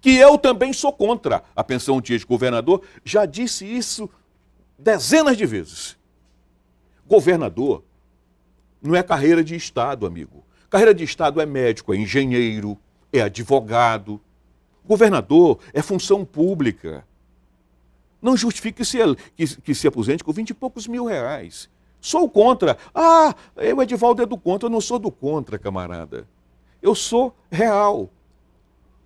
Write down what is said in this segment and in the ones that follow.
que eu também sou contra. A pensão de governador já disse isso dezenas de vezes. Governador não é carreira de Estado, amigo. Carreira de Estado é médico, é engenheiro, é advogado. Governador é função pública. Não justifique que se, que, que se aposente com vinte e poucos mil reais. Sou contra. Ah, eu, Edivaldo, é do contra. Eu não sou do contra, camarada. Eu sou real.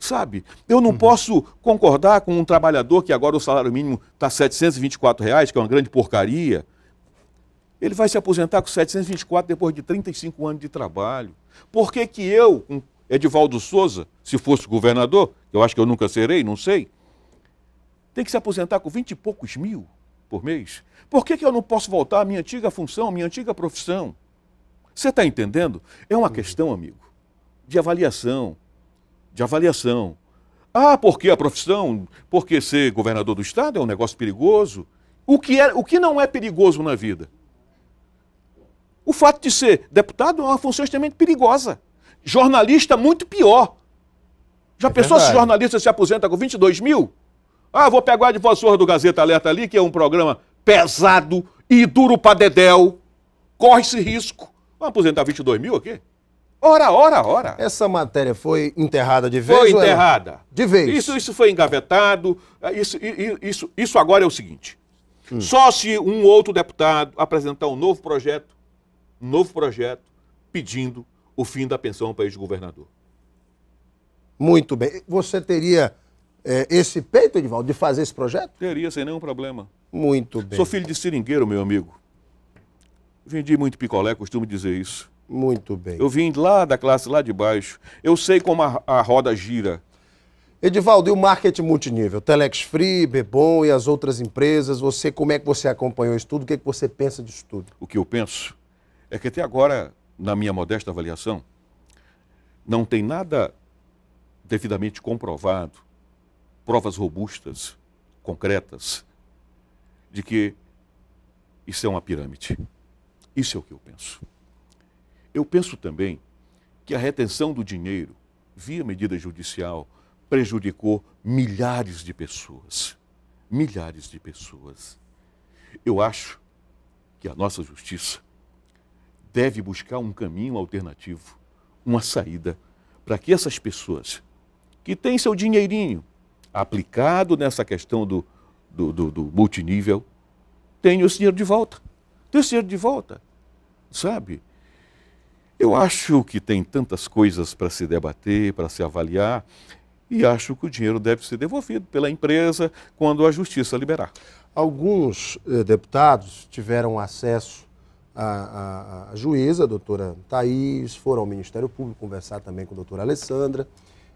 Sabe, eu não uhum. posso concordar com um trabalhador que agora o salário mínimo está R$ 724, reais, que é uma grande porcaria. Ele vai se aposentar com 724 depois de 35 anos de trabalho. Por que, que eu, com Edivaldo Souza, se fosse governador, eu acho que eu nunca serei, não sei, tem que se aposentar com 20 e poucos mil por mês? Por que, que eu não posso voltar à minha antiga função, à minha antiga profissão? Você está entendendo? É uma uhum. questão, amigo, de avaliação, de avaliação. Ah, porque a profissão, porque ser governador do estado é um negócio perigoso. O que, é, o que não é perigoso na vida? O fato de ser deputado é uma função extremamente perigosa. Jornalista, muito pior. Já é pensou verdade. se jornalista se aposenta com 22 mil? Ah, vou pegar a advogado do Gazeta Alerta ali, que é um programa pesado e duro para dedéu. Corre-se risco. Vamos aposentar 22 mil aqui? Ora, ora, ora. Essa matéria foi enterrada de vez? Foi é enterrada. De vez. Isso, isso foi engavetado. É, isso, isso, isso agora é o seguinte. Hum. Só se um outro deputado apresentar um novo projeto, um novo projeto, pedindo o fim da pensão para ex-governador. Muito bem. Você teria é, esse peito, Edivaldo, de fazer esse projeto? Teria, sem nenhum problema. Muito bem. Sou filho de seringueiro, meu amigo. Vendi muito picolé, costumo dizer isso. Muito bem. Eu vim lá da classe lá de baixo. Eu sei como a, a roda gira. Edivaldo, e o marketing multinível? Telex Free, Bebom e as outras empresas, você, como é que você acompanhou isso tudo? O que, é que você pensa disso tudo? O que eu penso é que até agora, na minha modesta avaliação, não tem nada devidamente comprovado, provas robustas, concretas, de que isso é uma pirâmide. Isso é o que eu penso. Eu penso também que a retenção do dinheiro, via medida judicial, prejudicou milhares de pessoas. Milhares de pessoas. Eu acho que a nossa justiça deve buscar um caminho alternativo, uma saída, para que essas pessoas que têm seu dinheirinho aplicado nessa questão do, do, do, do multinível tenham esse dinheiro de volta. Tenham esse dinheiro de volta, sabe? Eu acho que tem tantas coisas para se debater, para se avaliar, e acho que o dinheiro deve ser devolvido pela empresa quando a justiça liberar. Alguns eh, deputados tiveram acesso à, à, à juíza, a doutora Thais, foram ao Ministério Público conversar também com a doutora Alessandra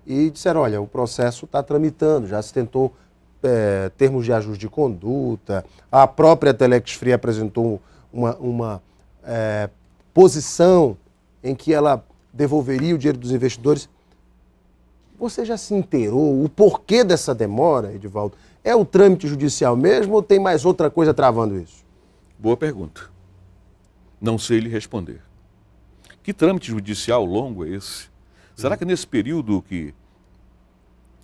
e disseram: olha, o processo está tramitando, já se tentou eh, termos de ajuste de conduta, a própria Telex Free apresentou uma, uma eh, posição em que ela devolveria o dinheiro dos investidores. Você já se inteirou o porquê dessa demora, Edivaldo? É o trâmite judicial mesmo ou tem mais outra coisa travando isso? Boa pergunta. Não sei lhe responder. Que trâmite judicial longo é esse? Será uhum. que nesse período que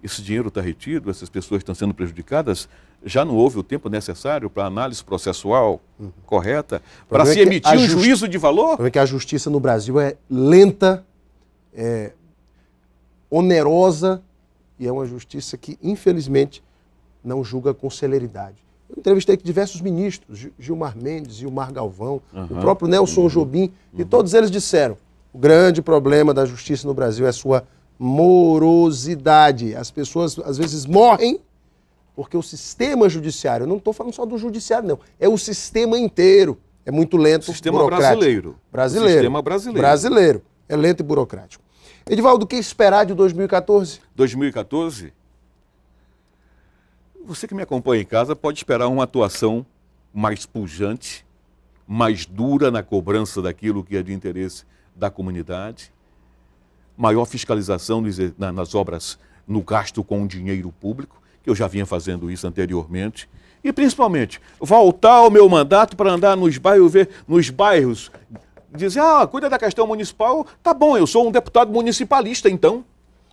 esse dinheiro está retido, essas pessoas estão sendo prejudicadas, já não houve o tempo necessário para análise processual uhum. correta, para se é emitir um juízo de valor? É que a justiça no Brasil é lenta, é onerosa e é uma justiça que, infelizmente, não julga com celeridade. Eu entrevistei diversos ministros, Gilmar Mendes, Gilmar Galvão, uhum. o próprio Nelson uhum. Jobim, e uhum. todos eles disseram: o grande problema da justiça no Brasil é sua morosidade. As pessoas às vezes morrem porque o sistema judiciário, não estou falando só do judiciário, não, é o sistema inteiro. É muito lento. Sistema brasileiro. Brasileiro. O sistema brasileiro. Brasileiro. É lento e burocrático. Edivaldo, o que esperar de 2014? 2014? Você que me acompanha em casa pode esperar uma atuação mais pujante, mais dura na cobrança daquilo que é de interesse da comunidade maior fiscalização nas obras, no gasto com dinheiro público, que eu já vinha fazendo isso anteriormente. E, principalmente, voltar ao meu mandato para andar nos bairros, ver, nos bairros dizer, ah, cuida da questão municipal, tá bom, eu sou um deputado municipalista, então.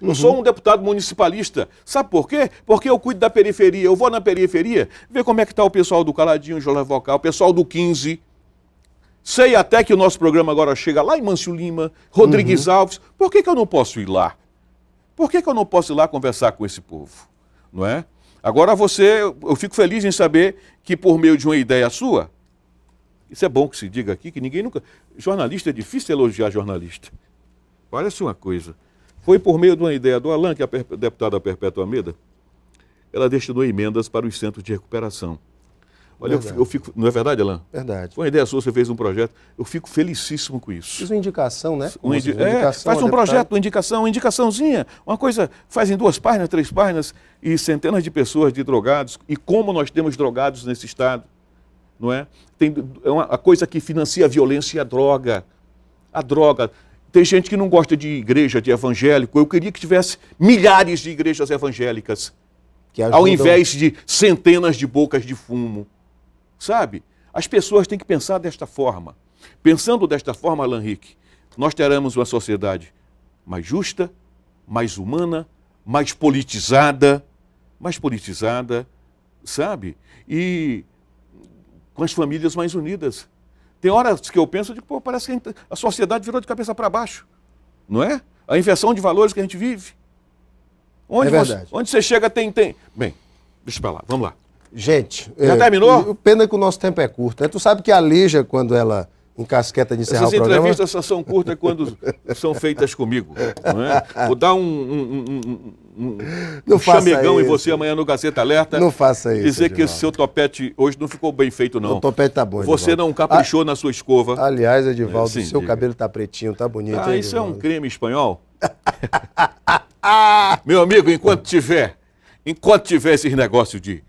Eu uhum. sou um deputado municipalista. Sabe por quê? Porque eu cuido da periferia. Eu vou na periferia ver como é que está o pessoal do Caladinho, Jola Vocal, o pessoal do 15, Sei até que o nosso programa agora chega lá em Mancio Lima, Rodrigues uhum. Alves. Por que, que eu não posso ir lá? Por que, que eu não posso ir lá conversar com esse povo? Não é? Agora você, eu fico feliz em saber que por meio de uma ideia sua, isso é bom que se diga aqui, que ninguém nunca. Jornalista é difícil elogiar jornalista. Olha só uma coisa. Foi por meio de uma ideia do Alain que a deputada Perpétua Ameda, ela destinou emendas para os centros de recuperação. Olha, eu, eu fico, não é verdade, Alain? Verdade. Foi uma ideia sua, você fez um projeto. Eu fico felicíssimo com isso. Fiz uma indicação, né? indi uma é, indicação, é, faz um projeto, uma indicação, uma indicaçãozinha. Uma coisa, fazem duas páginas, três páginas e centenas de pessoas de drogados. E como nós temos drogados nesse estado, não é? Tem, é uma, a coisa que financia a violência e a droga. A droga. Tem gente que não gosta de igreja, de evangélico. Eu queria que tivesse milhares de igrejas evangélicas. Ajudam... Ao invés de centenas de bocas de fumo. Sabe? As pessoas têm que pensar desta forma. Pensando desta forma, Alan Rick, nós teremos uma sociedade mais justa, mais humana, mais politizada, mais politizada, sabe? E com as famílias mais unidas. Tem horas que eu penso, de, pô, parece que a sociedade virou de cabeça para baixo, não é? A inversão de valores que a gente vive. Onde, é você, onde você chega tem, tem. Bem, deixa para lá, vamos lá. Gente. Já é, terminou? O pena que o nosso tempo é curto. Né? Tu sabe que a Lígia, quando ela encasqueta de encerrar Essas o programa... Essas entrevistas só são curtas quando são feitas comigo. É? Vou dar um, um, um, um não um chamegão isso. em você amanhã no Gazeta Alerta. Não faça isso. Dizer que o seu topete hoje não ficou bem feito, não. O topete tá bom, Você Edivaldo. não ah, caprichou ah, na sua escova. Aliás, Edivaldo, é, Sim, seu diga. cabelo tá pretinho, tá bonito. Ah, isso é um creme espanhol? Meu amigo, enquanto tiver, enquanto tiver esses negócios de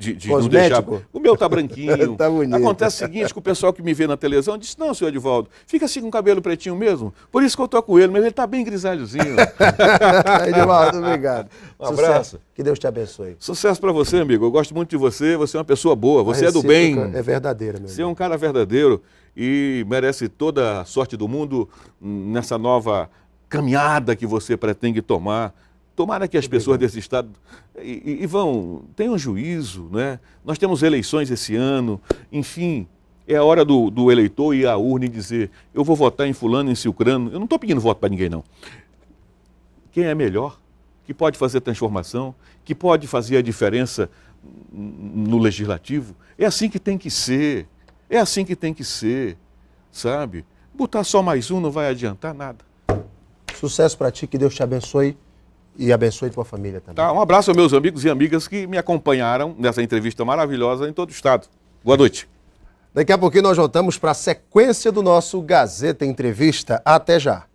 de, de não deixar. O meu tá branquinho. tá bonito. Acontece o seguinte, que o pessoal que me vê na televisão disse, não, senhor Edivaldo, fica assim com o cabelo pretinho mesmo. Por isso que eu tô com ele, mas ele tá bem grisalhozinho. Edivaldo, obrigado. Um Sucesso. abraço. Que Deus te abençoe. Sucesso para você, amigo. Eu gosto muito de você. Você é uma pessoa boa. Você é do bem. É verdadeiro meu Você é um cara verdadeiro e merece toda a sorte do mundo nessa nova caminhada que você pretende tomar Tomara que as pessoas desse Estado. E, e, vão, tenham juízo, né? Nós temos eleições esse ano, enfim. É a hora do, do eleitor ir à urna e dizer: eu vou votar em Fulano, em Silcrano. Eu não estou pedindo voto para ninguém, não. Quem é melhor, que pode fazer transformação, que pode fazer a diferença no legislativo. É assim que tem que ser. É assim que tem que ser, sabe? Botar só mais um não vai adiantar nada. Sucesso para ti, que Deus te abençoe. E abençoe tua família também. Tá, um abraço aos meus amigos e amigas que me acompanharam nessa entrevista maravilhosa em todo o estado. Boa noite. Daqui a pouquinho nós voltamos para a sequência do nosso Gazeta Entrevista. Até já.